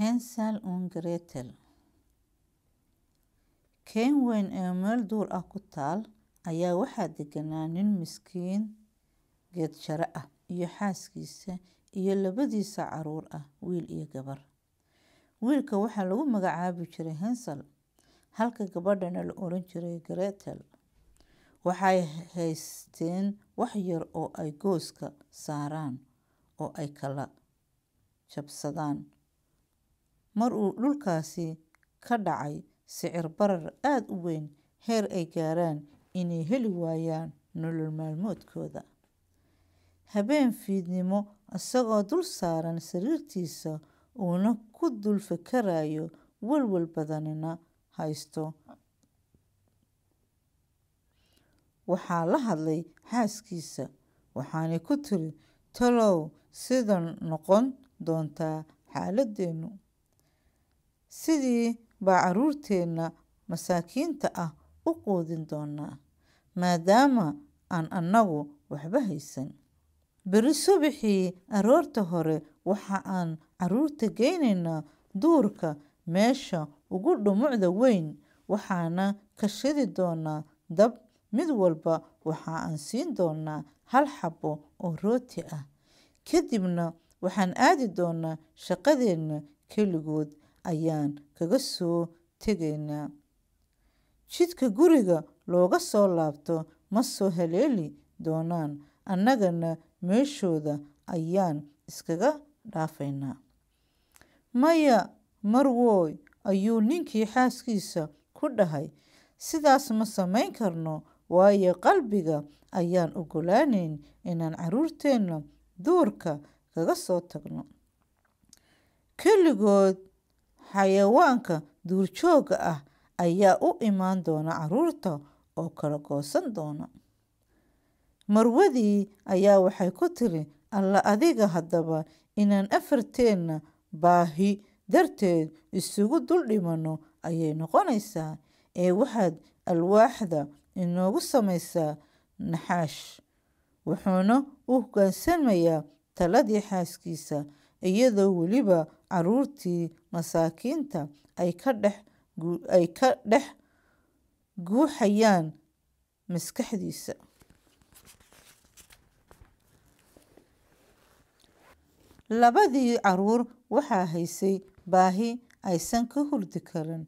Hansel und Gretel. Keen weyn ee meel duur ah ku taal ayaa waxaa deganaa nin miskiin geedjare ah iyo xaaskiisa iyo labadiisa caruur ah wiil iyo gabar. Wiilka waxaa lagu magacaabi jiray Hansel halka gabadhana la oran jiray Gretel. Waxay haysteen wax yar oo ay gooska saaraan oo ay kala jabsadaan mar uu dhulkaasi ka dhacay sicir barar aada u weyn heer ay gaaraan inay heli waayaan nolol maalmoodkooda habeen fiidnimo isagoo dul saaran sariirtiisa uuna ku dul walwal badanina haysto waxaa la hadlay xaaskiisa waxaanay ku tiri talow sidan noqon doontaa xaaladeenu sidii baa caruurteenna masaakiinta ah u quudin doonaa maadaama aan annagu waxba haysan beri subaxii aroorta hore waxa aan caruurta geynaynaa duurka meesha ugu dhumucda weyn waxaana ka shidi doonaa dab mid walba waxa aan siin doonaa hal xabo oo rooti ah kadibna waxaan aadi doonaa shaqadeenna keligood ayaan kaga soo tegaynaa jidka guriga looga soo laabto ma soo haleeli doonaan annagana meeshooda ayaan iskaga dhaafaynaa maya marwooy ayuu ninkii xaaskiisa ku dhahay sidaas ma samayn karno waayo qalbiga ayaan ogolaanayn inaan caruurteenna duurka kaga soo tagno keligood xayawaanka duurjooga ah ayaa u imaan doona caruurta oo kala goosan doona marwadii ayaa waxay ku tiri alla adiga haddaba inaan afarteenna baahi darteed isugu dul dhimanno ayay noqonaysaa ee waxaad alwaaxda inoogu samaysaa naxaash wuxuuna u hogaansamayaa taladii xaaskiisa iyadoo weliba caruurtii masaakiinta ay ka dhex guuxayaan maskaxdiisa labadii caruur waxaa haysay baahi aysan ka hurdi karin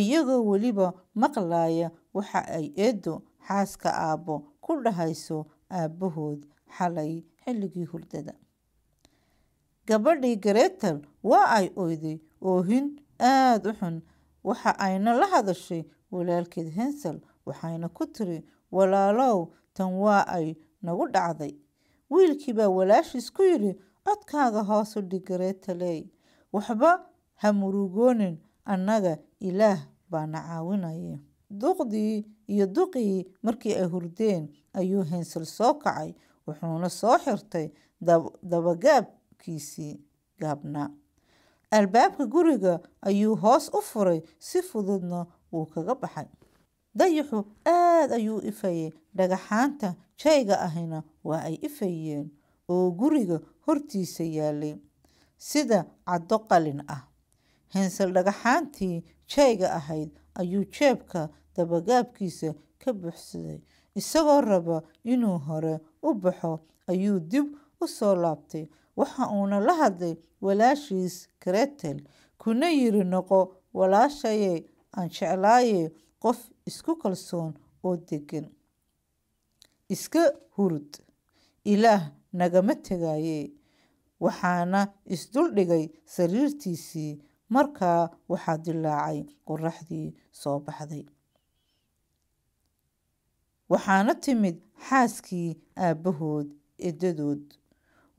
iyagoo weliba maqlaaya waxa ay eedo xaaska aabbo ku dhahayso aabbahood xalay xilligii hurdada gabadhii gareetan waa ay oyday oohin aada u xun waxa ayna la hadashay walaalkeed hensel waxayna ku tiri walaalow tan waa ay nagu dhacday wiilkii baa walaashiis ku yidhi codkaaga hoosu dhig gareetaley waxba ha murugoonin annaga ilaah baana caawinaya duqdii iyo duqii markii ay hurdeen ayuu hensel soo kacay wuxuuna soo xirtay dabagaab afkiisii gaabna albaabka guriga ayuu hoos u furay si fududna wuu kaga baxay dayaxu aada ayuu ifayay dhagaxaanta jayga ahina waa ay ifayeen oo guriga hortiisa yaalay sida caddo qalin ah hensel dhagaxaantii jayga ahayd ayuu jeebka dabagaabkiisa ka buuxsaday isagoo raba inuu hore u baxo ayuu dib u soo laabtay waxa uuna la hadlay walaashiis kretel kuna yiri noqo walaashayay aan jeclaaye qof isku kalsoon oo deggan iska hurud ilaah nagama tegaaye waxaana isdul dhigay sariirtiisii markaa waxaa dilaacay qoraxdii soo baxday waxaana timid xaaskii aabbahood edadood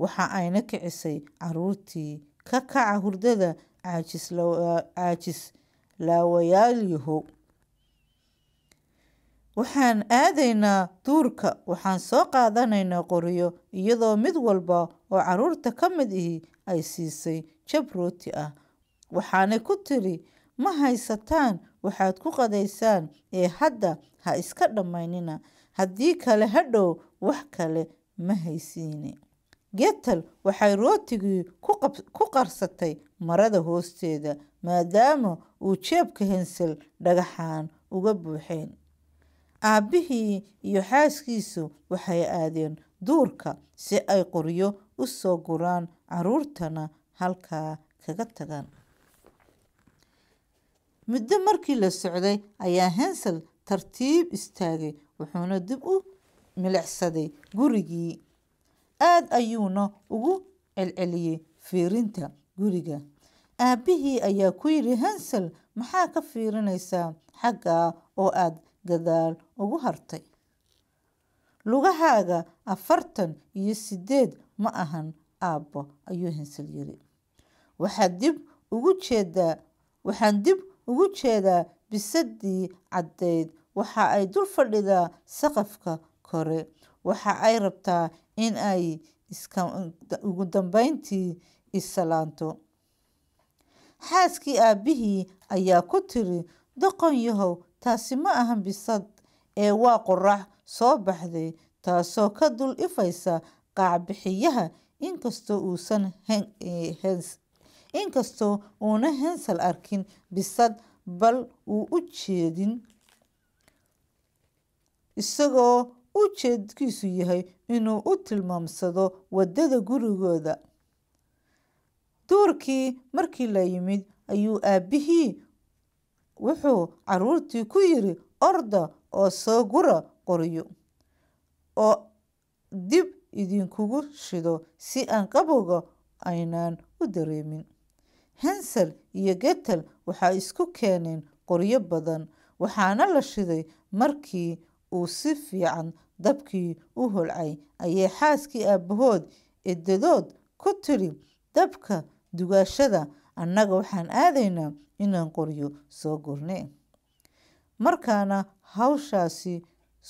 waxa ayna kicisay caruurtii ka kaca hurdada caajislaawayaaliyahow waxaan aadaynaa duurka waxaan soo qaadanaynaa qoriyo iyadoo mid walba oo caruurta ka mid ihi ay siisay jab rooti ah waxaanay ku tiri ma haysataan waxaad ku qadaysaan ee hadda ha iska dhammaynina haddii kale hadhow wax kale ma haysiine getel waxay rootigii ku qarsatay marada hoosteeda maadaama uu jeebka hensel dhagaxaan uga buuxeen aabbihii iyo xaaskiisu waxay aadeen duurka si ay qoryo u soo guraan caruurtana halkaa kaga tagaan muddo markii la socday ayaa hensel tartiib istaagay wuxuuna dib u milicsaday gurigii aad ayuuna ugu celceliyey fiirinta guriga aabbihii ayaa ku yidhi hansel maxaa ka fiirinaysaa xaggaa oo aada gadaal ugu hartay lugahaaga afartan iyo sideed ma ahan aabbo ayuu hansel yiri waxaad dib waxaan dib ugu jeedaa bisadii caddayd waxa ay dul fadhidaa saqafka kore waxa ay rabtaa in ay ugu dambeyntii isalaanto xaaskii aabbihii ayaa ku tiri doqon yahow taasi ma ahan bisad ee waa qorax soo baxday taasoo ka dul ifaysa qaacbixiyaha inkastoo uusan inkastoo uuna hensal arkin bisad bal uu u jeedin isagoo ujeedkiisu yahay inuu u tilmaamsado waddada gurigooda duurkii markii la yimid ayuu aabbihii wuxuu caruurtii ku yiri orda oo soo gura qoryo oo dib idinkugu shido si aan qaboga aynaan u dareemin hensel iyo getel waxaa isku keeneen qoryo badan waxaana la shiday markii uu si fiican dabkii u holcay ayay xaaskii aabbahood edadood ku tiri dabka dugaashada annaga waxaan aadaynaa inaan qoryo soo gurne markaana hawshaasi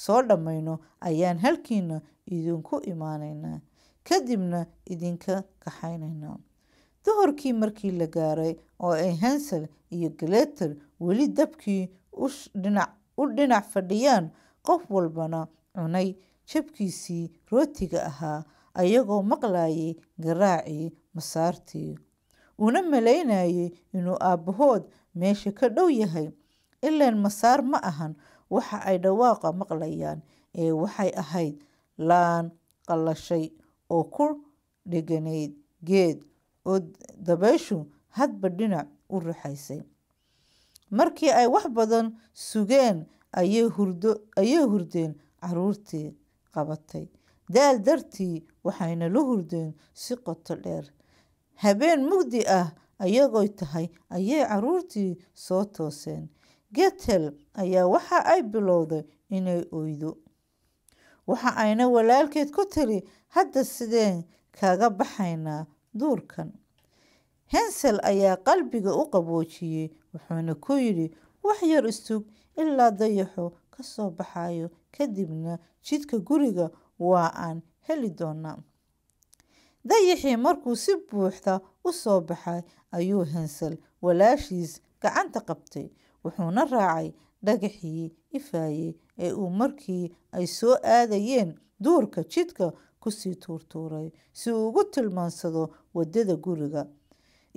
soo dhammayno ayaan halkiina idinku imaanaynaa kadibna idinka kaxaynaynaa duhurkii markii la gaaray oo ay hensel iyo galeter weli dabkii u dhinac fadhiyaan qof walbana cunay jabkiisii rootiga ahaa ayagoo maqlayay garaacii masaartii una malaynayay inuu aabbahood meesha ka dhow yahay ilaan masaar ma ahan waxa ay dhawaaqa maqlayaan ee waxay ahayd laan qallashay oo ku dhiganayd geed oo dabayshu hadba dhinac u raxaysay markii ay wax badan sugeen ayay hurdeen caruurtii qabatay daal dartii waxayna la hurdeen si qoto dheer habeen mugdi ah ayagoy tahay ayay caruurtii soo tooseen getel ayaa waxa ay bilowday inay oydo waxa ayna walaalkeed ku tiri hadda sideen kaga baxaynaa duurkan hensel ayaa qalbiga u qaboojiyey wuxuuna ku yidhi wax yar istug ilaa dayaxo ka soo baxayo kadibna jidka guriga waa aan heli doonaa dayixii markuu si buuxda u soo baxay ayuu hensel walaashiis gacanta qabtay wuxuuna raacay dhagaxii ifaaye ee uu markii ay soo aadayeen duurka jidka kusii tuurtuuray si uu ugu tilmaansado waddada guriga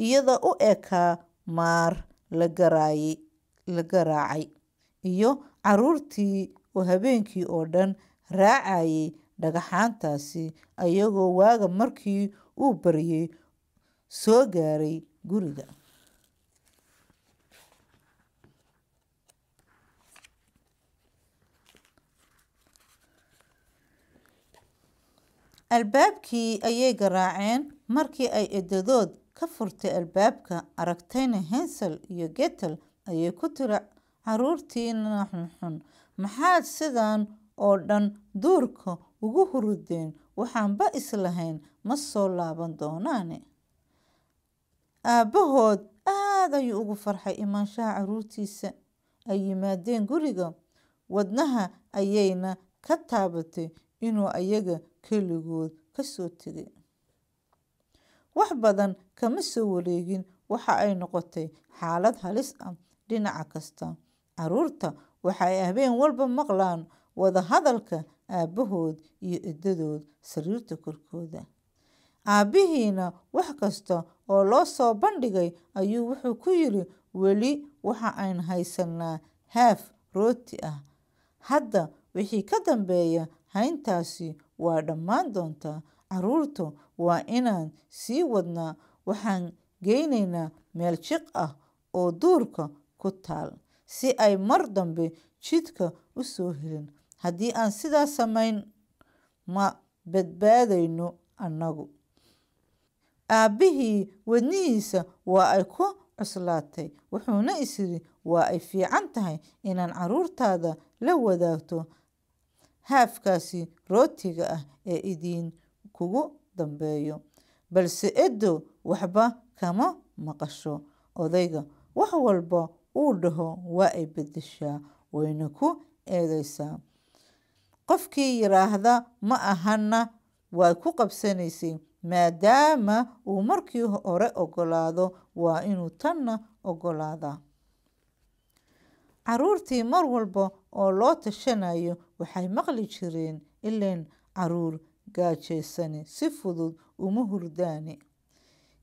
iyada u ekaa maar la garaacay iyo caruurtii oo habeenkii oo dhan raacayay dhagaxaantaasi ayagoo waaga markii uu baryay soo gaaray guriga albaabkii ayay garaaceen markii ay edadood ka furtay albaabka aragtayna hensel iyo getel ayay ku tiri caruurtiina xunxun maxaad sidan oo dhan duurka ugu hurudeen waxaanba islahayn ma soo laaban doonaane aabbahood aad ayuu ugu farxay imaanshaha caruurtiisa ay yimaadeen guriga wadnaha ayayna ka taabatay inuu ayaga keligood kasoo tegay wax badan kama soo wareegin waxa ay noqotay xaalad halis ah dhinaca kasta caruurta waxa ay habeen walba maqlaan wada hadalka aabbahood iyo iddadood sariirta korkooda aabbihiina wax kasta oo loo soo bandhigay ayuu wuxuu ku yidhi weli waxa aan haysanaa haaf rooti ah hadda wixii ka dambeeya hayntaasi waa dhammaan doontaa caruurta waa inaan sii wadnaa waxaan geynaynaa meel jiq ah oo duurka ku taal si ay mar dambe jidka u soo helin haddii aan sidaa samayn ma badbaadayno annagu aabbihii wadnihiisa waa ay ku cuslaatay wuxuuna isiri waa ay fiican tahay inaan caruurtaada la wadaagto haafkaasi rootiga ah ee idiin kugu dambeeyo balse eddo waxba kama maqasho odayga wax walba uu dhaho waa ay bedeshaa wayna ku eegaysaa qofkii yiraahda ma ahana waa ku qabsanaysay maadaama uu markii hore ogolaado waa inuu tanna ogolaadaa caruurtii mar walba oo loo tashanayo waxay maqli jireen ileen caruur gaajaysani si fudud uma hurdaani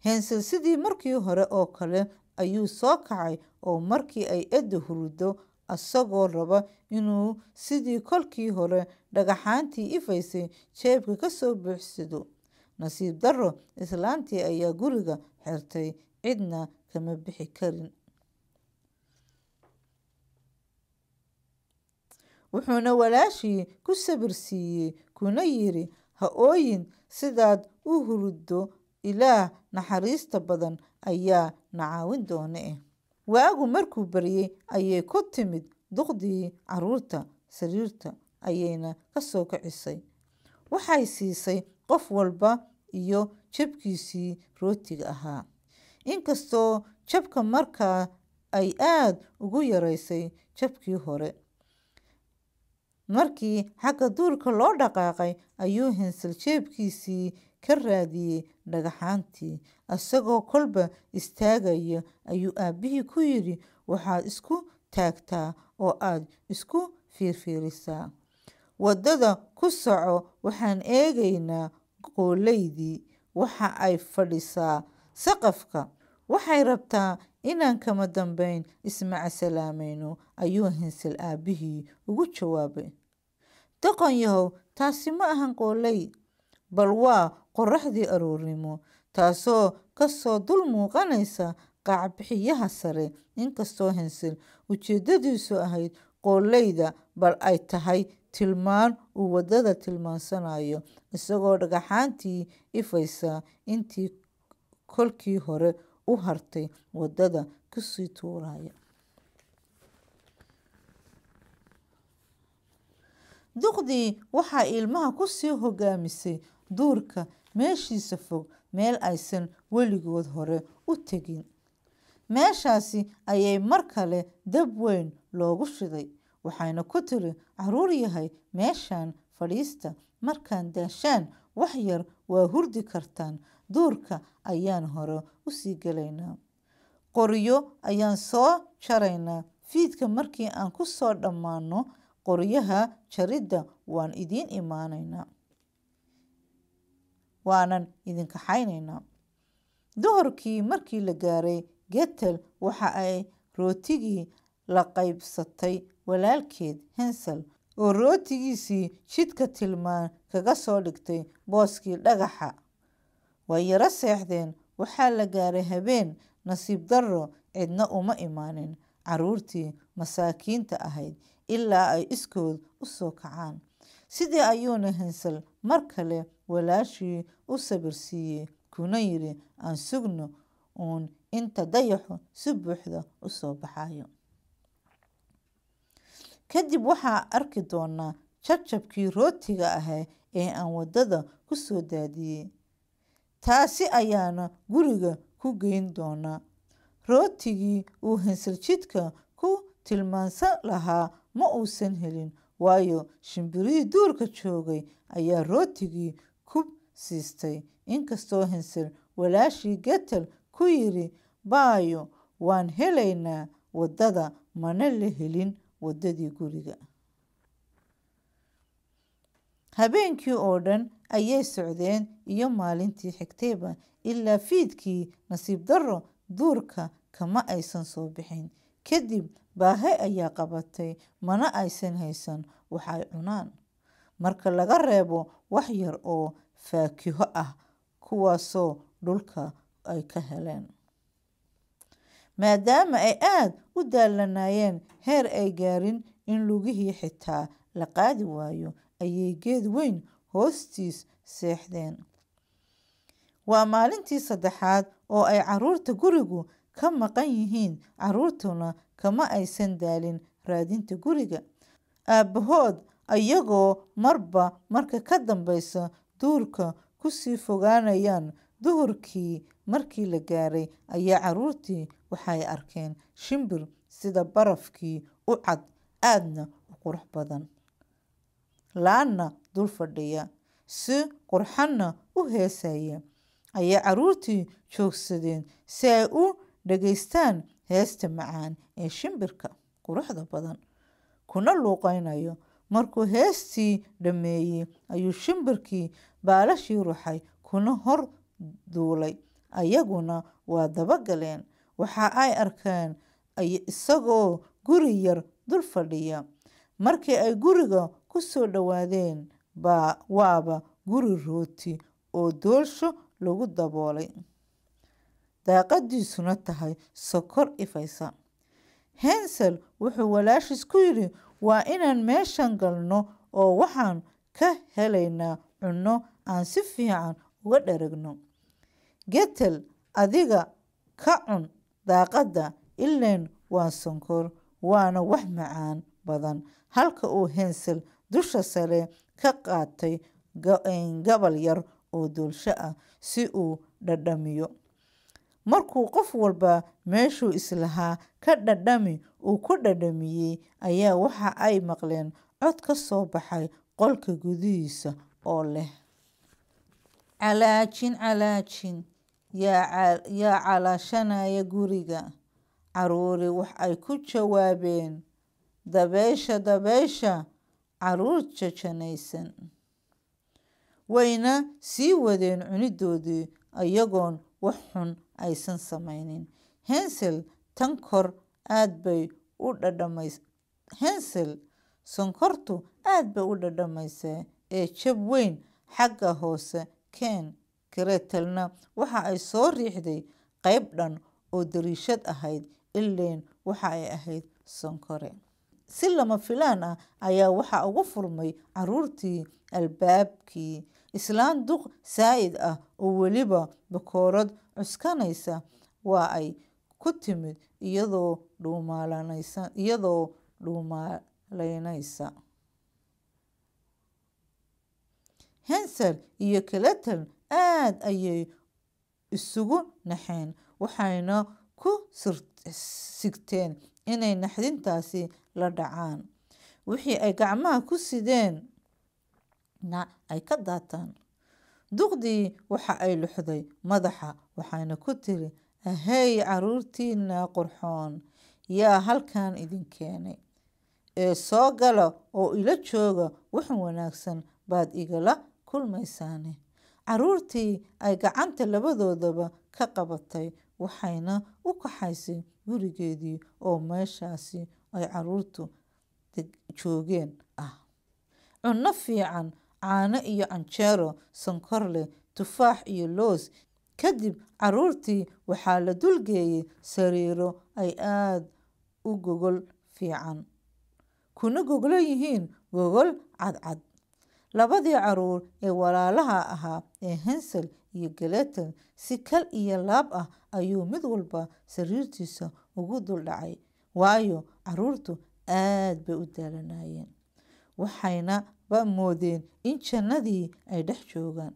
hensel sidii markii hore oo kale ayuu soo kacay oo markii ay edda hurido isagoo raba inuu sidii kolkii hore dhagaxaantii ifaysay jeebka ka soo buuxsado nasiib darro islaantii ayaa guriga xirtay cidna kama bixi karin wuxuuna walaashii ku sabirsiiyey kuna yiri ha ooyin sidaad u hurido ilaah naxariista badan ayaa na caawin doone waagu markuu baryey ayay ku timid duqdii caruurta sariirta ayayna ka soo kicisay waxay siisay qof walba iyo jabkiisii rootiga ahaa inkastoo jabka markaa ay aada ugu yaraysay jabkii hore markii xagga duurka loo dhaqaaqay ayuu hensal jeebkiisii ka raadiyey dhagaxaantii isagoo kolba istaagaya ayuu aabbihii ku yidhi waxaad isku taagtaa oo aad isku fiirfiirisaa waddada ku soco waxaan eegaynaa qoollaydii waxa ay fadhisaa saqafka waxay rabtaa inaan kama dambeyn ismacasalaamayno ayuu hinsil aabbihii ugu jawaabay daqon yahow taasi ma ahan qooley bal waa qoraxdii aroornimo taasoo kasoo dul muuqanaysa qaacbixiyaha sare inkastoo hensel ujeedadiisu ahayd qoolleyda bal ay tahay tilmaan uu wadada tilmaansanayo isagoo dhagaxaantii ifaysa intii kolkii hore u hartay wadada kusii tuuraya duqdii waxaa ilmaha kusii hogaamisay duurka meeshiisa fog meel aysan weligood hore u tegin meeshaasi ayay mar kale dab weyn loogu shiday waxayna ku tiri caruur yahay meeshan fadhiista markaan daashaan wax yar waa hurdi kartaan duurka ayaan hore usii gelaynaa qoryo ayaan soo jaraynaa fiidka markii aan ku soo dhammaano qoryaha jaridda waan idiin imaanaynaa waanan idin kaxaynaynaa duhurkii markii la gaaray getel waxa ay rootigii la qaybsatay walaalkeed hensel oo rootigiisii jidka tilmaan kaga soo dhigtay booskii dhagaxa way yaro seexdeen waxaa la gaaray habeen nasiib darro cidna uma imaanin caruurtii masaakiinta ahayd ilaa ay iskood u soo kacaan sidii ayuuna hensel mar kale walaashii u sabirsiiyey kuna yidhi aan sugno uun inta dayaxu si buuxda u soo baxayo kadib waxaa arki doonaa jabjabkii rootiga ahaa ee aan waddada ku soo daadiyey taasi ayaana guriga ku geyn doonaa rootigii uu hansaljidka ku tilmaansan lahaa ma uusan helin waayo shimbirihii duurka joogay ayaa rootigii kub siistay inkastoo hensel walaashii getel ku yidhi baayo waan helaynaa waddada mana la helin waddadii guriga habeenkii oo dhan ayay socdeen iyo maalintii xigtayba ilaa fiidkii nasiib darro duurka kama aysan soo bixin kadib baahi ayaa qabatay mana aysan haysan waxay cunaan marka laga reebo wax yar oo faakiho ah kuwaasoo dhulka ay ka heleen maadaama ay aada u daalanaayeen heer ay gaarin in lugihii xitaa la qaadi waayo ayay geed weyn hoostiis seexdeen waa maalintii saddexaad oo ay caruurta gurigu ka maqan yihiin caruurtuna kama aysan daalin raadinta guriga aabbahood iyagoo marba marka ka dambaysa duurka ku sii fogaanayaan duhurkii markii la gaaray ayaa caruurtii waxay arkeen shimbir sida barafkii u cad aadna u qurux badan laanna dul fadhiya si qurxanna u heesaya ayaa caruurtii joogsadeen si ay u dhagaystaan heesta macaan ee shimbirka quruxda badan kuna luuqaynayo markuu heestii dhammeeyey ayuu shimbirkii baalashii ruxay kuna hor duulay ayaguna waa dabagaleen waxa ay arkeen isagoo guri yar dul fadhiya markii ay guriga ku soo dhowaadeen waaba guri rooti oo doolsho lagu daboolay daaqadiisuna tahay sokor ifaysa hensel wuxuu walaashiis ku yidhi waa inaan meeshan galno oo waxaan ka helaynaa cunno aan si fiican uga dheragno getel adiga ka cun daaqadda ileen waa sonkor waana wax macaan badan halka uu hensel dusha sare ka qaatay gabal yar oo doolsho ah si uu dhadhamiyo markuu qof walba meeshuu islahaa ka dhadhami uu ku dhadhamiyey ayaa waxa ay maqleen cod ka soo baxay qolka gudihiisa oo leh calaajin calaajin yaa calaashanaya guriga caruuri wax ay ku jawaabeen dabeysha dabeysha caruur jajanaysan wayna sii wadeen cunidoodii iyagoon wax xun aysan samaynin hensel tan kor aada bay u dhadhamays hensel sonkortu aad bay u dhadhamaysaa ee jab weyn xagga hoose ken karetelna waxa ay soo riixday qayb dhan oo dariishad ahayd ileen waxa ay ahayd sonkore si lama filaan ah ayaa waxaa ugu furmay caruurtii albaabkii islaan duq saa'id ah oo weliba bakoorad cuskanaysa waa ay ku timid iyadoo dhuumaalniyadoo dhuumaalaynaysa hensel iyo caleton aada ayay isugu naxeen waxayna ku sigteen inay naxdintaasi la dhacaan wixii ay gacmaha ku sideenna ay ka daataan duqdii waxa ay luxday madaxa waxayna ku tiri ahay caruurtiina qurxoon yaa halkan idin keenay ee soo gala oo ila jooga wax wanaagsan baad igala kulmaysaane caruurtii ay gacanta labadoodaba ka qabatay waxayna u kaxaysay gurigeedii oo meeshaasi ay caruurtu joogeen ah cunno fiican caano iyo canjeero sonkor leh tufaax iyo loos kadib caruurtii waxaa la dulgeeyey sariiro ay aad u gogol fiican kuna goglo yihiin gogol cadcad labadii caruur ee walaalaha ahaa ee hensel iyo galatel si kal iyo laab ah ayuu mid walba sariirtiisa ugu dul dhacay waayo caruurtu aad bay u daalanaayeen waxayna baa moodeen in jannadii ay dhex joogaan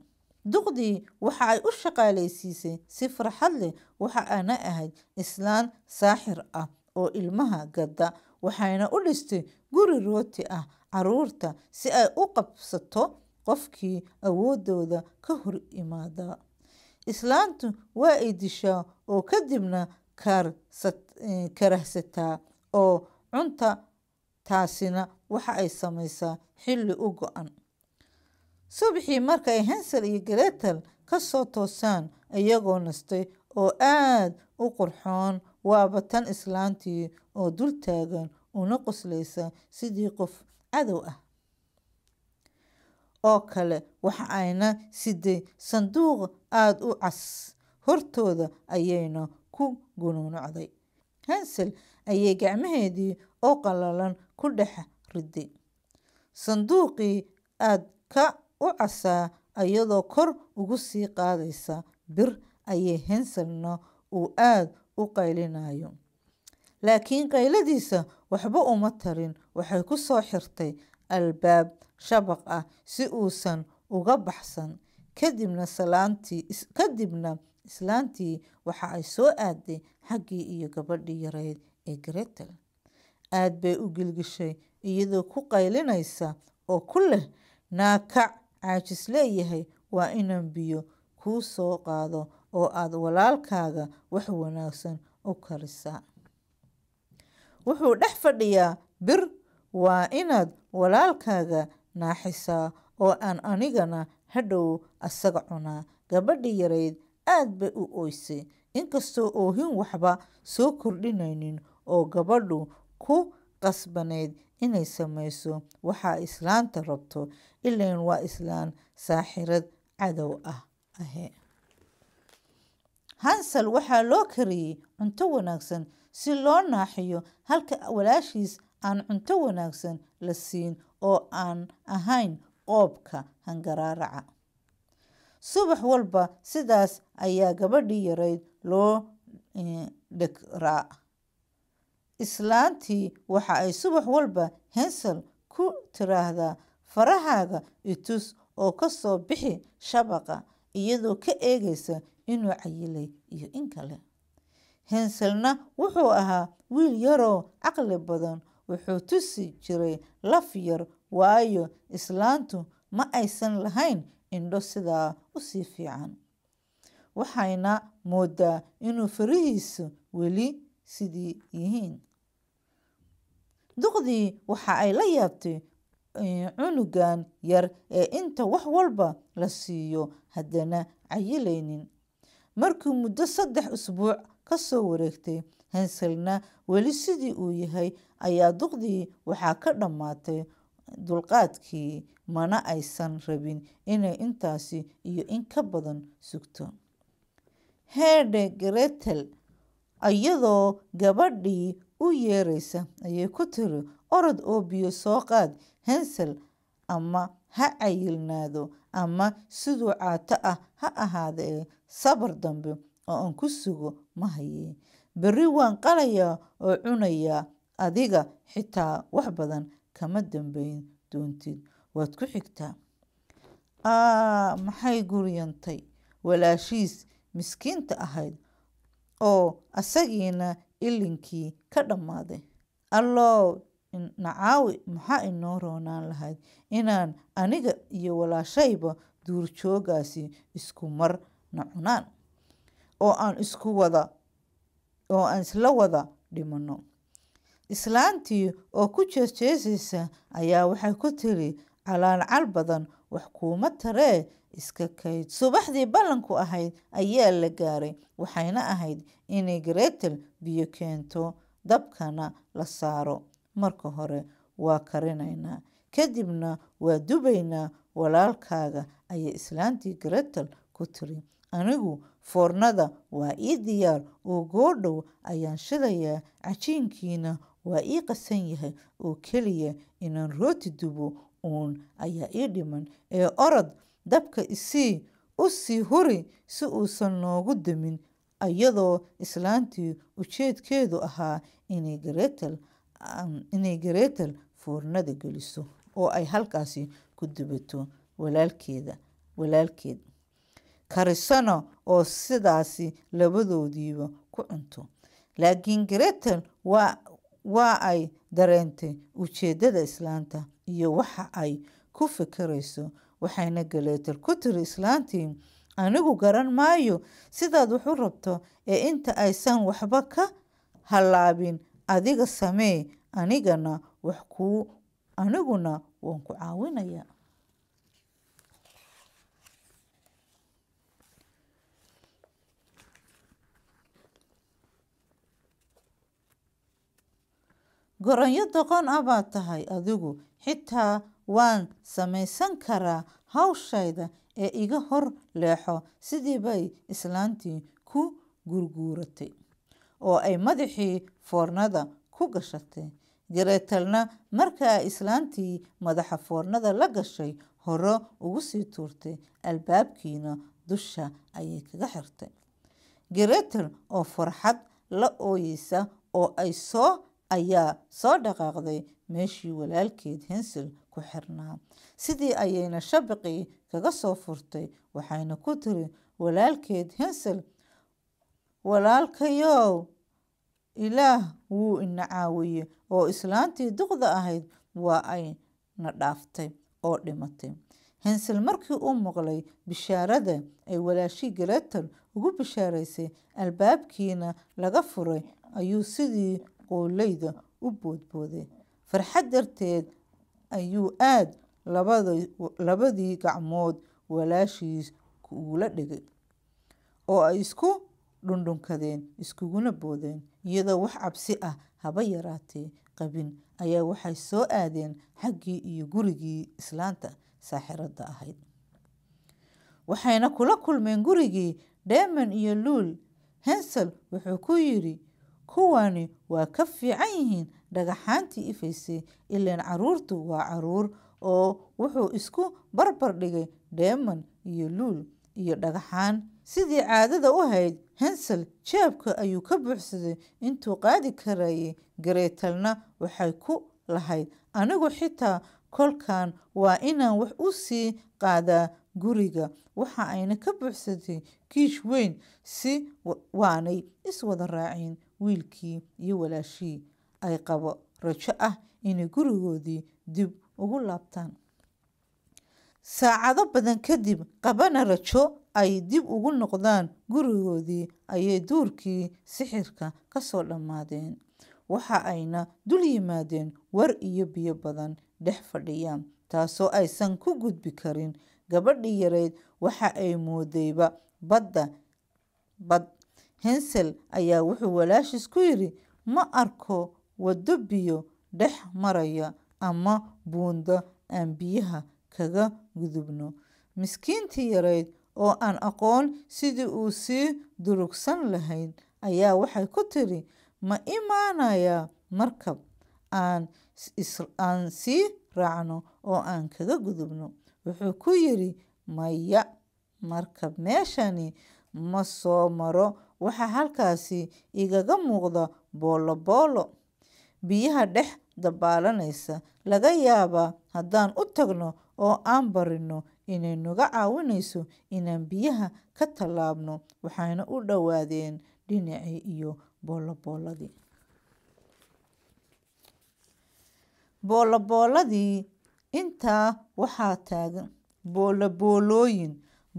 duqdii waxa ay u shaqaalaysiisay si farxad leh waxa aana ahayd islaan saaxir ah oo ilmaha gadda waxayna u dhistay guri rooti ah caruurta si ay u qabsato qofkii awoodooda ka hor imaada islaantu waa ay dishaa oo kadibna eh, karahsataa oo cunta taasina waxa ay samaysaa xilli u go-an subaxii marka ay hansel iyo gretel ka soo toosaan iyagoo nastay oo aad u qurxoon waaba tan islaantii oo dul taagan una qoslaysa sidii qof cadow ah oo kale waxa ayna siday sanduuq aada u cas hortooda ayayna ku gunuunocday hensel ayay gacmaheedii oo qalalan ku dhex ridday sanduuqii aad ka u casaa ayadoo kor ugu sii qaadaysa bir ayay henselna uu aada u qaylinayo laakiin qayladiisa waxba uma tarin waxay ku soo xirtay albaab shabaq ah si uusan uga baxsan kadibna islaantii waxa ay soo aaday xaggii iyo gabadhii yareed ee gretel aad bay u gilgishay iyadoo ku qaylinaysa oo ku leh naakac caajis leeyahay waa inaan biyo kuu soo qaado oo aad walaalkaaga wax wanaagsan u karisaa wuxuu dhex fadhiyaa bir waa inaad walaalkaaga naaxisaa oo aan anigana hadhow asaga cunaa gabadhii yarayd aad bay u oysay inkastoo oohin waxba soo kordhinaynin oo gabadhu ku qasbaneyd inay samayso waxaa islaanta rabto ilayn waa islaan saaxirad cadow ah ahe hansal waxaa loo kariyey cunto wanaagsan si loo naaxiyo halka walaashiis aan cunto wanaagsan la siin oo aan ahayn qoobka hangaraaraca subax walba sidaas ayaa gabadhii yarayd loo eh, dhegraa islaantii waxa ay subax walba hensel ku tiraahdaa farahaaga itus oo kasoo bixi shabaqa iyadoo ka eegaysa inuu cayilay iyo in kale henselna wuxuu ahaa wiil yaroo caqli badan wuxuu tusi jiray laf yar waayo islaantu ma aysan lahayn indho sidaa usii fiican waxayna moodaa inuu farihiisu weli sidii yihiin duqdii waxa ay la yaabtay eh, cunugan yar ee inta wax walba la siiyo haddana cayilaynin markii muddo saddex usbuuc ka soo wareegtay henselna weli sidii uu yahay ayaa duqdii waxaa ka dhammaatay dulqaadkii mana aysan rabin inay intaasi iyo in ka badan sugto heerde gretel iyadoo gabadhii u yeeraysa ayay ku tiri orod oo biyo soo qaad hensel ama ha cayilnaado ama siduu caato ah ha ahaadee sabar dambe oo aan ku sugo ma haye berri waan qalayaa oo cunayaa adiga xitaa wax badan kama dambeyn doontid waad ku xigtaa aa maxay guryantay walaashiis miskiinta ahayd oo asagiina ilinkii ka dhammaaday allow nacaawi maxaa inoo roonaan lahayd inaan aniga iyo walaashayba duurjoogaasi isku mar na cunaan oo aan isku wada oo aan isla wada dhimano islaantii oo ku jeesjeesaysa ayaa waxay ku tiri calaalcal badan wax kuuma taree iska kayd subaxdii ballanku ahayd ayaa la gaaray waxayna ahayd inay gareetel biyo keento dabkana la saaro marka hore waa karinaynaa kadibna waa dubaynaa walaalkaaga ayay islaantii gareetel ku tiri anigu foornada waa ii diyaar oo goodhow ayaan shidayaa cajiinkiina waa ii qasan yahay oo keliya inaan rooti dubo uun ayaa ii dhiman ee orod dabka isii u sii huri si uusan noogu demin iyadoo islaantii ujeedkeedu ahaa inay gareetal fuurnada geliso oo ay halkaasi ku dubato walaalkeed karisana oo sidaasi labadoodiiba ku cunto laakiin gareetal waa ay dareentay ujeedada islaanta iyo waxa ay ku fikirayso waxayna galeetar ku tiri islaantii anigu garan maayo sidaad waxu rabto ee inta aysan waxba ka halaabin adiga samee anigana aniguna waan ku caawinayaa goronyo doqon ah baad tahay adigu xitaa waan samaysan karaa hawshayda ee iga hor leexo sidii bay islaantii ku gurguuratay oo ay madaxii foornada ku gashatay gareetalna markaa islaantii madaxa foornada la gashay horo ugu sii tuurtay albaabkiina dusha ayay kaga xirtay gareetal oo farxad la ooyeysa oo ay soo ayaa soo dhaqaaqday meeshii walaalkeed hensel ku xirnaa sidii ayayna shabaqii kaga soo furtay waxayna ku tiri walaalkeed hensel walaalkayow ilaah wuu ina caawiyey oo islaantii duqda ahayd waa ayna dhaaftay oo dhimatay hensel markii uu maqlay bishaarada ay walaashii galaton ugu bishaaraysay albaabkiina laga furay ayuu sidii qooleyda u boodbooday farxad darteed ayuu aada labadii gacmood walaashiis kuula dhigay oo ay isku dhundhunkadeen iskuguna boodeen iyadoo wax cabsi ah haba yaraatee qabin ayaa waxay soo aadeen xaggii iyo gurigii islaanta saaxiradda ahayd waxayna kula kulmeen gurigii dheeman iyo luul hensel wuxuu ku yidhi kuwaani waa ka fiican yihiin dhagaxaantii ifaysay ilaan caruurtu waa caruur oo wuxuu isku barbar dhigay deemon iyo luul iyo dhagaxaan sidii caadada u hayd hensel jeebka ayuu ka buuxsaday intuu qaadi karayay gareetalna waxay ku lahayd anigu xitaa kolkan waa inaan wax u sii qaadaa guriga waxa ayna ka buuxsatay kiish weyn si waanay iswada raacin wiilkii iyo walaashii ay qabo rajo ah inay gurigoodii dib ugu laabtaan saacado badan kadib qabana rajo ay dib ugu noqdaan gurigoodii ayay duurkii sixirka ka soo dhammaadeen waxa ayna dul yimaadeen war iyo biyo badan dhex fadhiyaan taasoo aysan ku gudbi karin gabadhii yareyd waxa ay moodayba badda bad hensel ayaa wuxuu walaashiis ku yidhi ma arko waddo biyo dhex maraya ama buundo aan biyaha kaga gudubno miskiintii yarayd oo aan aqoon sidii uu sii durugsan lahayd ayaa waxay ku tiri ma imaanayaa markab aan sii raacno oo aan kaga gudubno wuxuu ku yidhi maya markab meeshani ma soo maro waxaa halkaasi igaga muuqda booloboolo biyaha dhex dabaalanaysa laga yaabaa haddaan u tagno oo aan barino inay naga caawinayso inaan biyaha ka tallaabno waxayna u dhowaadeen dhinacii iyo boolobooladii boolobooladii intaa waxaa taagan booloboolooyin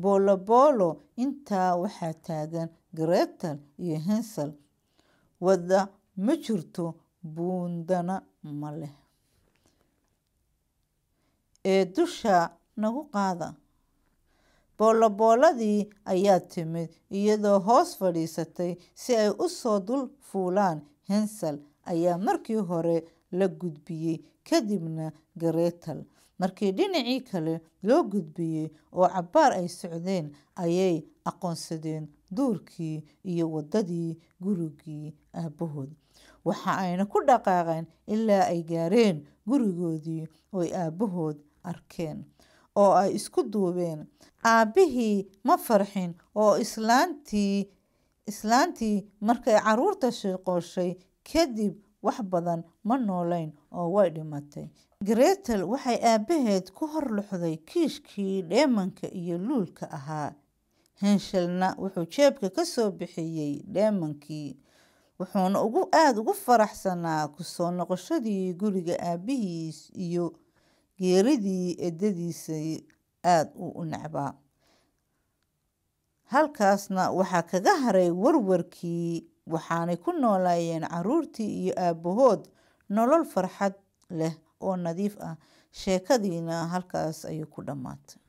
booloboolo intaa waxaa taagan gretel iyo hensel wada ma jirto buundana ma leh ee dusha nagu qaada boolobooladii ayaa timid iyadoo hoos fadhiisatay si ay u soo dul fuulaan hensel ayaa markii hore la gudbiyey kadibna gretel markii dhinacii kale loo gudbiyey oo cabbaar ay socdeen ayay aqoonsadeen duurkii iyo waddadii gurigii aabbahood waxa ayna ku dhaqaaqeen ilaa ay gaareen gurigoodii oy aabbahood arkeen oo ay isku duubeen aabbihii ma farxin oo islaantii islaantii markay carruurta sheeqooshay kadib wax badan ma noolayn oo way dhimatay gretel waxay aabaheed ku horluxday kiishkii dheemanka iyo luulka ahaa henshelna wuxuu jeebka kasoo bixiyey dheemankii wuxuuna aada ugu faraxsanaa kusoo noqoshadii guriga aabihiis iyo geeridii eddadiisay aada u necbaa halkaasna waxaa kaga haray warwarkii waxaanay ku noolaayeen caruurtii iyo aabahood nolol farxad leh oo nadiif ah sheekadiina halkaas ayuu ku dhammaatay